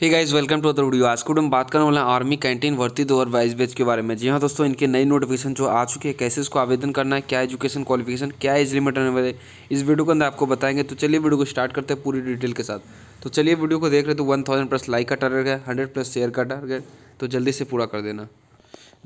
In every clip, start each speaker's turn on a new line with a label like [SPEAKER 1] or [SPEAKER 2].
[SPEAKER 1] hey guys welcome to other video आज को हम बात करने वाले हैं आर्मी कैंटीन भर्ती दो हज़ार बाईस बैच के बारे में जी हाँ दोस्तों इनके नई नोटिफिकेशन जो आ चुकी है कैसे इसको आवेदन करना है क्या एजुकेशन क्वालिफिकेशन क्या एज लिमिट रहने वाले इस वीडियो के अंदर आपको बताएंगे तो चलिए वीडियो को स्टार्ट करते हैं पूरी डिटेल के साथ तो चलिए वीडियो को देख रहे तो वन थाउजेंड प्लस लाइक का टारगेट है हंड्रेड प्लस शेयर का टारगेट तो जल्दी से पूरा कर देना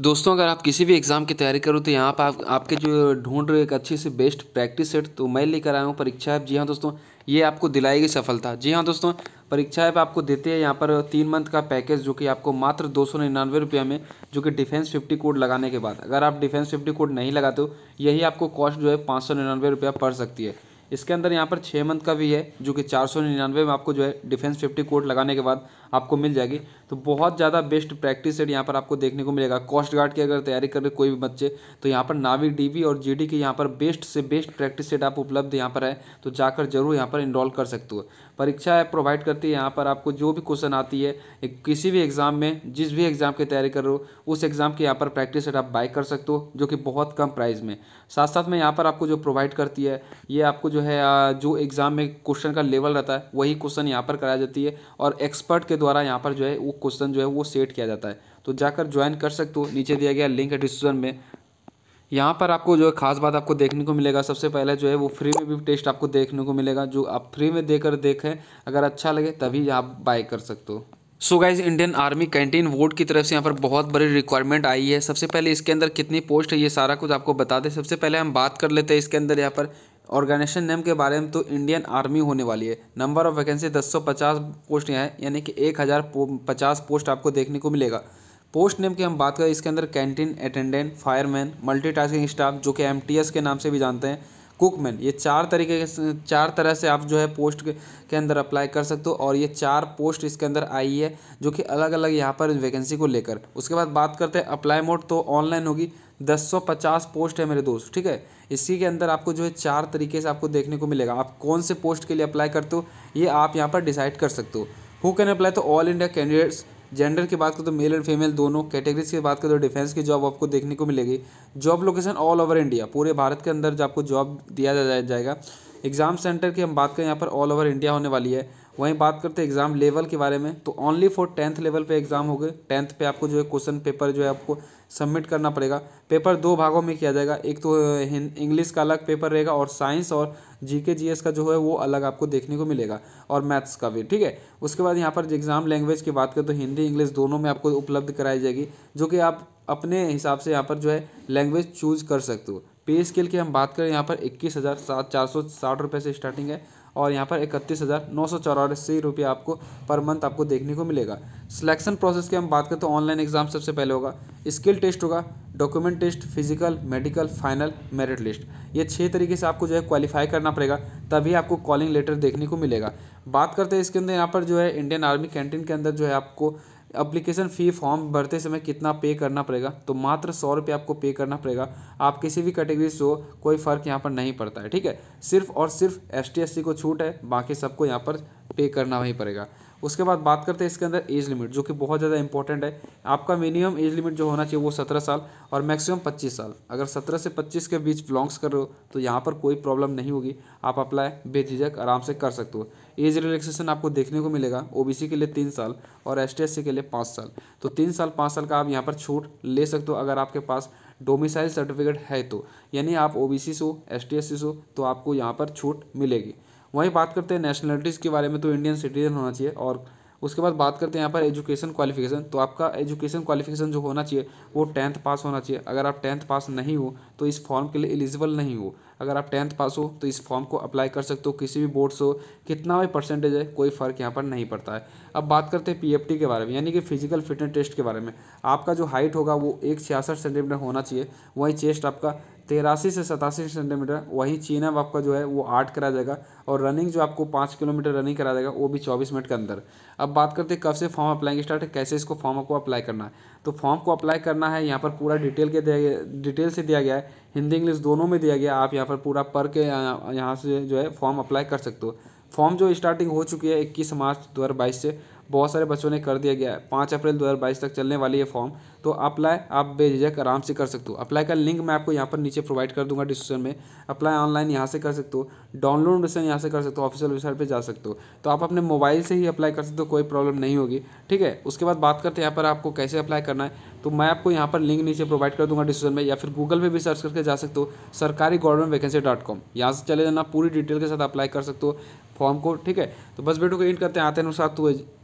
[SPEAKER 1] दोस्तों अगर आप किसी भी एग्ज़ाम की तैयारी करो तो यहाँ पर आप आपके जो ढूंढ रहे एक अच्छी से बेस्ट प्रैक्टिस सेट तो मैं लेकर आया हूँ परीक्षा ऐप जी हाँ दोस्तों ये आपको दिलाएगी सफलता जी हाँ दोस्तों ऐप आपको देते हैं यहाँ पर तीन मंथ का पैकेज जो कि आपको मात्र दो सौ निन्यानवे रुपये में जो कि डिफेंस फिफ्टी कोड लगाने के बाद अगर आप डिफेंस फिफ्टी कोड नहीं लगाते हो यही आपको कॉस्ट जो है पाँच सौ निन्यानवे रुपया पड़ सकती है इसके अंदर यहाँ पर छः मंथ का भी है जो कि चार सौ निन्यानवे में आपको जो है डिफेंस फिफ्टी कोड लगाने के बाद आपको मिल जाएगी तो बहुत ज़्यादा बेस्ट प्रैक्टिस सेट यहाँ पर आपको देखने को मिलेगा कॉस्ट गार्ड की अगर तैयारी कर रहे कोई भी बच्चे तो यहाँ पर नावी डीवी और जीडी के यहाँ पर बेस्ट से बेस्ट प्रैक्टिस सेट आप उपलब्ध यहाँ पर है तो जाकर जरूर यहाँ पर इनरोल कर सकते हो परीक्षा प्रोवाइड करती है यहाँ पर आपको जो भी क्वेश्चन आती है किसी भी एग्ज़ाम में जिस भी एग्ज़ाम की तैयारी कर रहे हो उस एग्ज़ाम की यहाँ पर प्रैक्टिस सेट आप बाई कर सकते हो जो कि बहुत कम प्राइस में साथ साथ में यहाँ पर आपको जो प्रोवाइड करती है ये आपको जो है जो एग्ज़ाम में क्वेश्चन का लेवल रहता है वही क्वेश्चन यहाँ पर कराया जाती है और एक्सपर्ट के द्वारा यहाँ पर जो है वो क्वेश्चन जो है वो सेट किया जाता है तो जाकर ज्वाइन कर सकते हो नीचे दिया गया लिंक है डिस्क्रिप्शन में यहाँ पर आपको जो है खास बात आपको देखने को मिलेगा सबसे पहले जो है वो फ्री में भी टेस्ट आपको देखने को मिलेगा जो आप फ्री में देकर देखें अगर अच्छा लगे तभी आप बाय कर सकते हो so guys Indian Army canteen वोट की तरफ से यहाँ पर बहुत बड़ी रिक्वायरमेंट आई है सबसे पहले इसके अंदर कितनी पोस्ट है ये सारा कुछ आपको बता दें सबसे पहले हम बात कर लेते हैं इसके अंदर यहाँ पर ऑर्गेनाइजेशन नेम के बारे में तो इंडियन आर्मी होने वाली है नंबर ऑफ वैकेंसी पचास पोस्ट यहाँ है यानी कि पचास पोस्ट आपको देखने को मिलेगा पोस्ट नेम की हम बात करें इसके अंदर canteen attendant fireman multitasking staff जो कि एम के नाम से भी जानते हैं कुकमैन ये चार तरीके के चार तरह से आप जो है पोस्ट के अंदर अप्लाई कर सकते हो और ये चार पोस्ट इसके अंदर आई है जो कि अलग अलग यहाँ पर वैकेंसी को लेकर उसके बाद बात करते हैं अप्लाई मोड तो ऑनलाइन होगी दस सौ पचास पोस्ट है मेरे दोस्त ठीक है इसी के अंदर आपको जो है चार तरीके से आपको देखने को मिलेगा आप कौन से पोस्ट के लिए अप्लाई करते हो ये आप यहाँ पर डिसाइड कर सकते हो हु कैन अप्लाई तो ऑल इंडिया कैंडिडेट्स जेंडर की बात करें तो मेल एंड फीमेल दोनों कैटेगरीज की बात करें तो डिफेंस की जॉब आपको देखने को मिलेगी job location all over India पूरे भारत के अंदर आपको जॉब दिया जाएगा एग्ज़ाम सेंटर की हम बात करें यहाँ पर ऑल ओवर इंडिया होने वाली है वहीं बात करते हैं एग्ज़ाम लेवल के बारे में तो ओनली फॉर टेंथ लेवल पे एग्ज़ाम हो गए टेंथ पे आपको जो है क्वेश्चन पेपर जो है आपको सबमिट करना पड़ेगा पेपर दो भागों में किया जाएगा एक तो इंग्लिश का अलग पेपर रहेगा और साइंस और जीके जीएस का जो है वो अलग आपको देखने को मिलेगा और मैथ्स का भी ठीक है उसके बाद यहाँ पर एग्जाम लैंग्वेज की बात करें तो हिंदी इंग्लिश दोनों में आपको उपलब्ध कराई जाएगी जो कि आप अपने हिसाब से यहाँ पर जो है लैंग्वेज चूज कर सकते हो पे स्केल की हम बात करें यहाँ पर इक्कीस हज़ार सात चार सौ साठ रुपये से स्टार्टिंग है और यहाँ पर इकतीस हज़ार नौ सौ चौरासी रुपये आपको पर मंथ आपको देखने को मिलेगा सिलेक्शन प्रोसेस की हम बात करें तो ऑनलाइन एग्जाम सबसे पहले होगा स्किल टेस्ट होगा document test physical medical final merit list ये छः तरीके से आपको जो है क्वालिफाई करना पड़ेगा तभी आपको कॉलिंग लेटर देखने को मिलेगा बात करते हैं इसके अंदर यहाँ पर जो है इंडियन आर्मी कैंटीन के अंदर जो है आपको अप्लीकेशन फ़ी फॉर्म भरते समय कितना पे करना पड़ेगा तो मात्र सौ रुपये आपको पे करना पड़ेगा आप किसी भी कैटेगरी से हो कोई फ़र्क यहाँ पर नहीं पड़ता है ठीक है सिर्फ और सिर्फ एस टी को छूट है बाकी सबको यहाँ पर पे करना वहीं पड़ेगा उसके बाद बात करते हैं इसके अंदर एज लिमिट जो कि बहुत ज़्यादा इंपॉर्टेंट है आपका मिनिमम एज लिमिट जो होना चाहिए वो सत्रह साल और मैक्सिमम पच्चीस साल अगर सत्रह से पच्चीस के बीच बिलोंग्स कर रहे हो तो यहाँ पर कोई प्रॉब्लम नहीं होगी आप अप्लाई बेझिझक आराम से कर सकते हो एज रिलैक्सेशन आपको देखने को मिलेगा ओ के लिए तीन साल और एस टी के लिए पाँच साल तो तीन साल पाँच साल का आप यहाँ पर छूट ले सकते हो अगर आपके पास डोमिसाइल सर्टिफिकेट है तो यानी आप ओ बी सी से हो एस टी एस सी से हो तो आपको यहाँ पर छूट मिलेगी वहीं बात करते हैं नेशनलिटीज़ के बारे में तो इंडियन सिटीजन होना चाहिए और उसके बाद बात करते हैं यहाँ पर एजुकेशन क्वालिफिकेशन तो आपका एजुकेशन क्वालिफिकेशन जो होना चाहिए वो टेंथ पास होना चाहिए अगर आप टेंथ पास नहीं हो तो इस फॉर्म के लिए एलिजिबल नहीं हो अगर आप टेंथ पास हो तो इस फॉर्म को अप्लाई कर सकते हो किसी भी बोर्ड से हो कितना भी परसेंटेज है कोई फ़र्क यहाँ पर नहीं पड़ता है अब बात करते हैं पी के बारे में यानी कि फिजिकल फिटनेस टेस्ट के बारे में आपका जो हाइट होगा वो एक छियासठ सेंटीमीटर होना चाहिए वहीं चेस्ट आपका तेरासी से सतासी सेंटीमीटर वही चीन अब आपका जो है वो आठ करा जाएगा और रनिंग जो आपको पाँच किलोमीटर रनिंग करा जाएगा वो भी चौबीस मिनट के अंदर अब बात करते हैं कब से फॉर्म अप्लाइंग स्टार्ट है कैसे इसको फॉर्म को अप्लाई करना है तो फॉर्म को अप्लाई करना है यहाँ पर पूरा डिटेल के दिया डिटेल से दिया गया है हिंदी इंग्लिश दोनों में दिया गया आप यहाँ पर पूरा पढ़ के यहाँ से जो है फॉर्म अप्लाई कर सकते हो फॉर्म जो स्टार्टिंग हो चुकी है इक्कीस मार्च दो से बहुत सारे बच्चों ने कर दिया गया है पाँच अप्रैल दो तक चलने वाली है फॉर्म तो अप्लाई आप बेझिझक आराम से कर सकते हो अप्लाई का लिंक मैं आपको यहाँ पर नीचे प्रोवाइड कर दूंगा डिस्क्रिप्शन में अप्लाई ऑनलाइन यहाँ से कर सकते हो डाउनलोड वर्सन यहाँ से कर सकते हो ऑफिशियल वेबसाइट पर जा सकते हो तो आप अपने मोबाइल से ही अप्लाई कर सकते हो कोई प्रॉब्लम नहीं होगी ठीक है उसके बाद बात करते हैं यहाँ पर आपको कैसे अप्लाई करना है तो मैं आपको यहाँ पर लिंक नीचे प्रोवाइड कर दूंगा डिस्क्रिप्शन में या फिर गूगल पर भी सर्च करके जा सकते हो सरकारी गवर्नमेंट वैकेंसी डॉट कॉम यहाँ से चले जाना पूरी डिटेल के साथ अप्लाई कर सकते हो फॉर्म को ठीक है तो बस बेटो को इंट करते हैं आते अनुसार तो